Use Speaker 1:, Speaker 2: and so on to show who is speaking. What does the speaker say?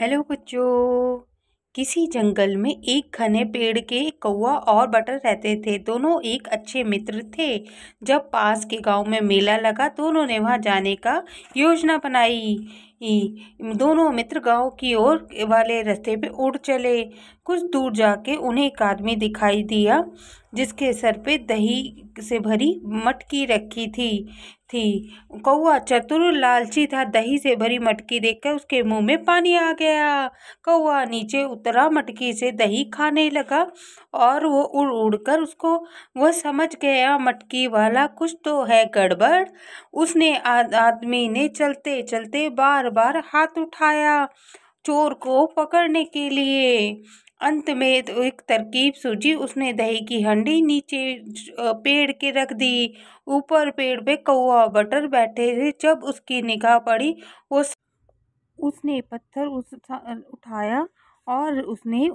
Speaker 1: hello बच्चों किसी जंगल में एक घने पेड़ के कौआ और बटर रहते थे दोनों एक अच्छे मित्र थे जब पास के गांव में मेला लगा दोनों ने वहां जाने का योजना बनाई ही दोनों मित्र गांव की ओर वाले रास्ते पे उड़ चले कुछ दूर जाके उन्हें एक आदमी दिखाई दिया जिसके सर पे दही से भरी मटकी रखी थी थी कौआ चतुर लालची था दही से भरी मटकी देखकर उसके मुंह में पानी आ गया कौआ नीचे उतरा मटकी से दही खाने लगा और वो उड़ उड़ कर उसको वह समझ गया मटकी वाला कुछ तो है गड़बड़ उसने आदमी ने चलते चलते बार बार बार हाथ उठाया चोर को पकड़ने के लिए अंत में तो एक तरकीब सूझी उसने दही की हंडी नीचे पेड़ के रख दी ऊपर पेड़ पे कौआ बटर बैठे थे जब उसकी निगाह पड़ी उस उसने पत्थर उस उठाया और उसने